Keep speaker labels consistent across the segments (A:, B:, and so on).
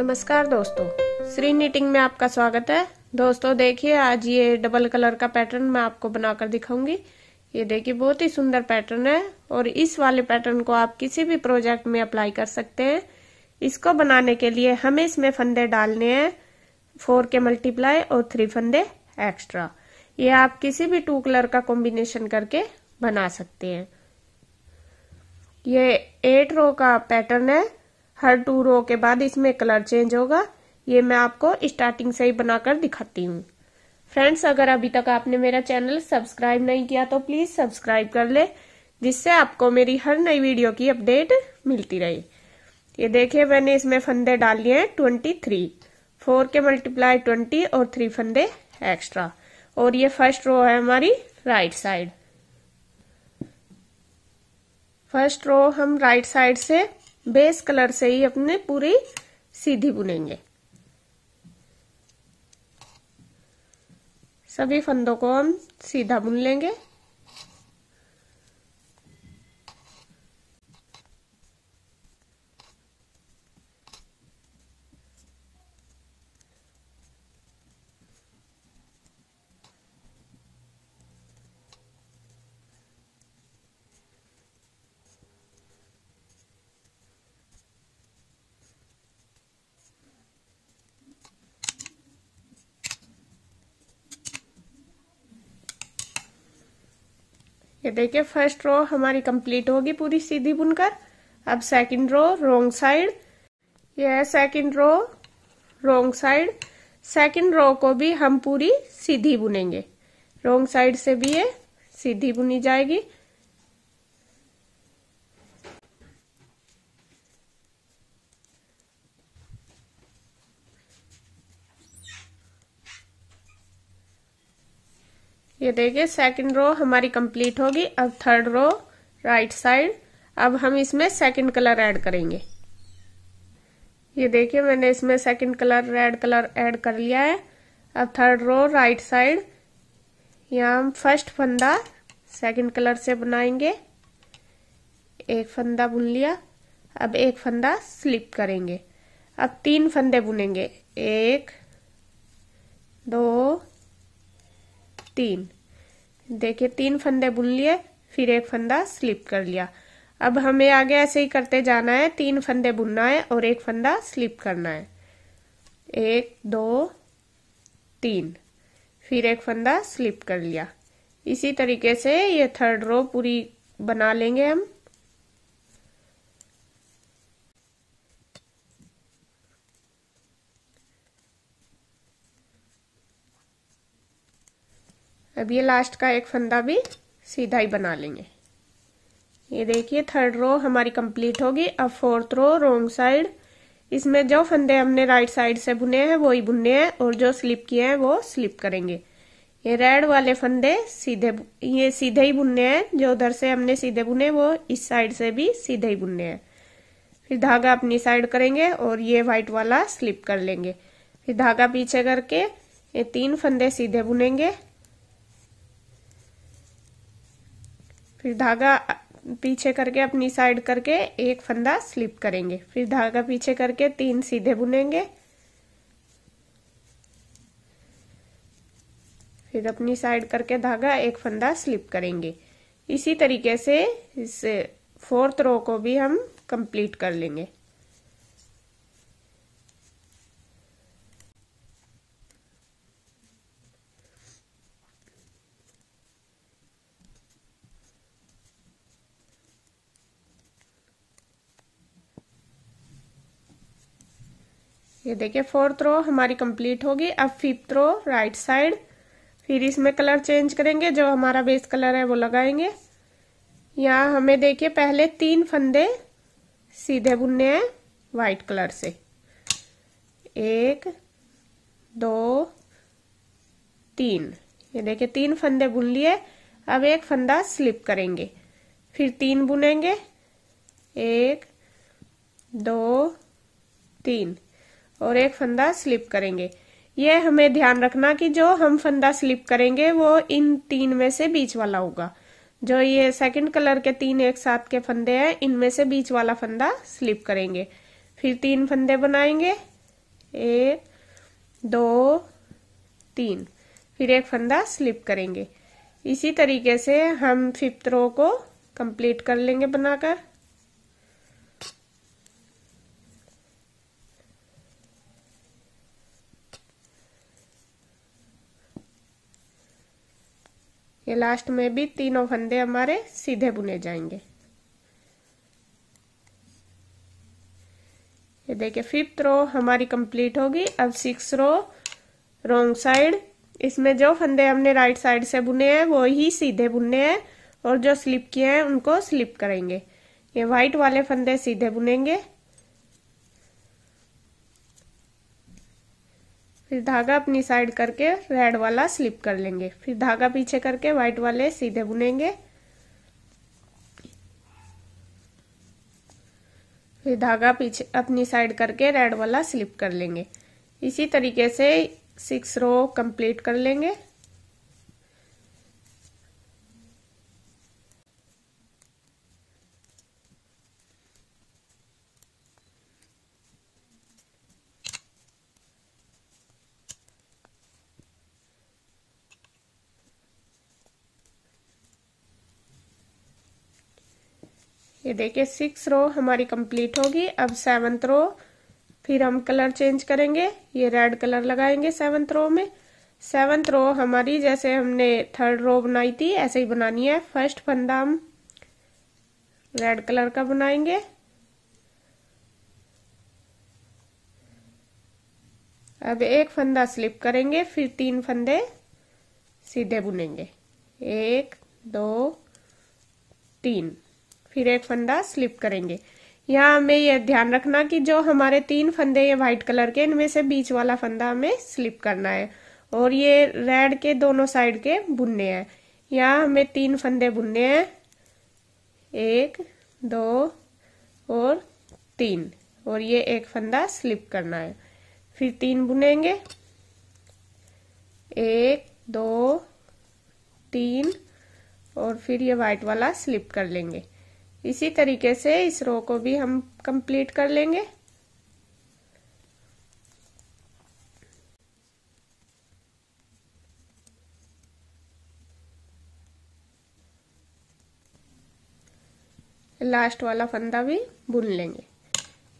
A: नमस्कार दोस्तों श्री नीटिंग में आपका स्वागत है दोस्तों देखिए आज ये डबल कलर का पैटर्न मैं आपको बनाकर दिखाऊंगी ये देखिए बहुत ही सुंदर पैटर्न है और इस वाले पैटर्न को आप किसी भी प्रोजेक्ट में अप्लाई कर सकते हैं इसको बनाने के लिए हमें इसमें फंदे डालने हैं फोर के मल्टीप्लाई और थ्री फंदे एक्स्ट्रा ये आप किसी भी टू कलर का कॉम्बिनेशन करके बना सकते हैं ये एट रो का पैटर्न है हर टू रो के बाद इसमें कलर चेंज होगा ये मैं आपको स्टार्टिंग से ही बनाकर दिखाती हूँ फ्रेंड्स अगर अभी तक आपने मेरा चैनल सब्सक्राइब नहीं किया तो प्लीज सब्सक्राइब कर ले जिससे आपको मेरी हर नई वीडियो की अपडेट मिलती रहे ये देखिए मैंने इसमें फंदे डाल लिए हैं ट्वेंटी थ्री फोर के मल्टीप्लाई ट्वेंटी और थ्री फंदे एक्स्ट्रा और ये फर्स्ट रो है हमारी राइट साइड फर्स्ट रो हम राइट साइड से बेस कलर से ही अपने पूरी सीधी बुनेंगे सभी फंदों को हम सीधा बुन लेंगे ये देखिए फर्स्ट रो हमारी कंप्लीट होगी पूरी सीधी बुनकर अब सेकंड रो रोंग साइड ये है second row wrong side second row को भी हम पूरी सीधी बुनेंगे रोंग साइड से भी ये सीधी बुनी जाएगी ये देखिए सेकंड रो हमारी कंप्लीट होगी अब थर्ड रो राइट साइड अब हम इसमें सेकंड कलर ऐड करेंगे ये देखिए मैंने इसमें second colour red colour add कर लिया है अब थर्ड रो राइट साइड यहाँ हम फर्स्ट फंदा सेकंड कलर से बनाएंगे एक फंदा बुन लिया अब एक फंदा स्लिप करेंगे अब तीन फंदे बुनेंगे एक दो तीन देखिए तीन फंदे बुन लिए फिर एक फंदा स्लिप कर लिया अब हमें आगे ऐसे ही करते जाना है तीन फंदे बुनना है और एक फंदा स्लिप करना है एक दो तीन फिर एक फंदा स्लिप कर लिया इसी तरीके से ये थर्ड रो पूरी बना लेंगे हम अब ये लास्ट का एक फंदा भी सीधा ही बना लेंगे ये देखिए थर्ड रो हमारी कंप्लीट होगी अब फोर्थ रो रोंग साइड इसमें जो फंदे हमने राइट साइड से बुने हैं वो ही बुने हैं और जो स्लिप किए हैं वो स्लिप करेंगे ये रेड वाले फंदे सीधे ये सीधे ही बुनने हैं जो उधर से हमने सीधे बुने वो इस साइड से भी सीधे ही बुनने हैं फिर धागा अपनी साइड करेंगे और ये व्हाइट वाला स्लिप कर लेंगे फिर धागा पीछे करके ये तीन फंदे सीधे बुनेंगे फिर धागा पीछे करके अपनी साइड करके एक फंदा स्लिप करेंगे फिर धागा पीछे करके तीन सीधे बुनेंगे फिर अपनी साइड करके धागा एक फंदा स्लिप करेंगे इसी तरीके से इस फोर्थ रो को भी हम कंप्लीट कर लेंगे ये देखिए फोर्थ रो हमारी कंप्लीट होगी अब फिफ्थ रो राइट साइड फिर इसमें कलर चेंज करेंगे जो हमारा बेस कलर है वो लगाएंगे यहाँ हमें देखिए पहले तीन फंदे सीधे बुनने हैं वाइट कलर से एक दो तीन ये देखिए तीन फंदे बुन लिए अब एक फंदा स्लिप करेंगे फिर तीन बुनेंगे एक दो तीन और एक फंदा स्लिप करेंगे ये हमें ध्यान रखना कि जो हम फंदा स्लिप करेंगे वो इन तीन में से बीच वाला होगा जो ये सेकंड कलर के तीन एक साथ के फंदे हैं इनमें से बीच वाला फंदा स्लिप करेंगे फिर तीन फंदे बनाएंगे एक दो तीन फिर एक फंदा स्लिप करेंगे इसी तरीके से हम फिफ्थ रो को कंप्लीट कर लेंगे बनाकर ये लास्ट में भी तीनों फंदे हमारे सीधे बुने जाएंगे ये देखिए फिफ्थ रो हमारी कंप्लीट होगी अब सिक्स रो रोंग साइड इसमें जो फंदे हमने राइट साइड से बुने हैं वो ही सीधे बुनने हैं और जो स्लिप किए हैं उनको स्लिप करेंगे ये व्हाइट वाले फंदे सीधे बुनेंगे फिर धागा अपनी साइड करके रेड वाला स्लिप कर लेंगे फिर धागा पीछे करके व्हाइट वाले सीधे बुनेंगे फिर धागा पीछे अपनी साइड करके रेड वाला स्लिप कर लेंगे इसी तरीके से सिक्स रो कंप्लीट कर लेंगे ये देखिए सिक्स रो हमारी कंप्लीट होगी अब सेवंथ रो फिर हम कलर चेंज करेंगे ये रेड कलर लगाएंगे सेवंथ रो में सेवंथ रो हमारी जैसे हमने थर्ड रो बनाई थी ऐसे ही बनानी है फर्स्ट फंदा हम रेड कलर का बनाएंगे अब एक फंदा स्लिप करेंगे फिर तीन फंदे सीधे बुनेंगे एक दो तीन फिर एक फंदा स्लिप करेंगे यहाँ हमें यह ध्यान रखना कि जो हमारे तीन फंदे ये व्हाइट कलर के इनमें से बीच वाला फंदा हमें स्लिप करना है और ये रेड के दोनों साइड के बुनने हैं यहाँ हमें तीन फंदे बुनने हैं एक दो और तीन और ये एक फंदा स्लिप करना है फिर तीन बुनेंगे एक दो तीन और फिर ये व्हाइट वाला स्लिप कर लेंगे इसी तरीके से इस रो को भी हम कंप्लीट कर लेंगे लास्ट वाला फंदा भी बुन लेंगे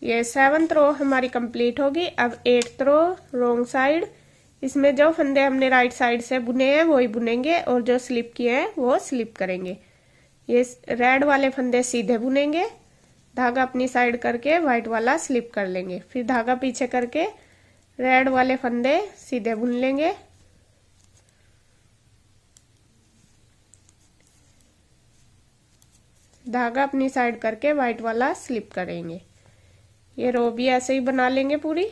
A: ये सेवंथ रो हमारी कंप्लीट होगी अब एट्थ रो रोंग साइड इसमें जो फंदे हमने राइट साइड से बुने हैं वही बुनेंगे और जो स्लिप किए हैं वो स्लिप करेंगे ये रेड वाले फंदे सीधे बुनेंगे धागा अपनी साइड करके व्हाइट वाला स्लिप कर लेंगे फिर धागा पीछे करके रेड वाले फंदे सीधे बुन लेंगे धागा अपनी साइड करके वाइट वाला स्लिप करेंगे ये रो भी ऐसे ही बना लेंगे पूरी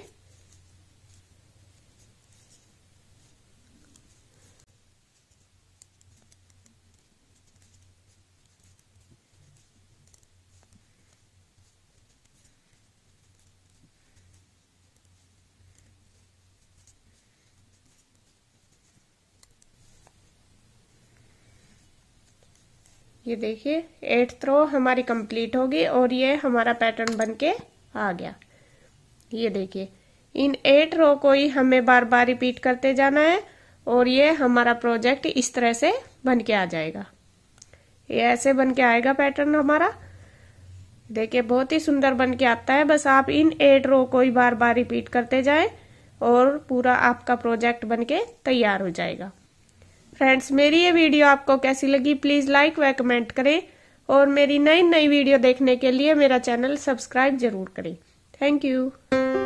A: ये देखिए एट रो हमारी कंप्लीट होगी और ये हमारा पैटर्न बन के आ गया ये देखिए इन एट रो को ही हमें बार बार रिपीट करते जाना है और ये हमारा प्रोजेक्ट इस तरह से बन के आ जाएगा ये ऐसे बन के आएगा पैटर्न हमारा देखिए बहुत ही सुंदर बन के आता है बस आप इन एट रो को ही बार बार रिपीट करते जाएं और पूरा आपका प्रोजेक्ट बन के तैयार हो जाएगा फ्रेंड्स मेरी ये वीडियो आपको कैसी लगी प्लीज़ लाइक व कमेंट करें और मेरी नई नई वीडियो देखने के लिए मेरा चैनल सब्सक्राइब जरूर करें थैंक यू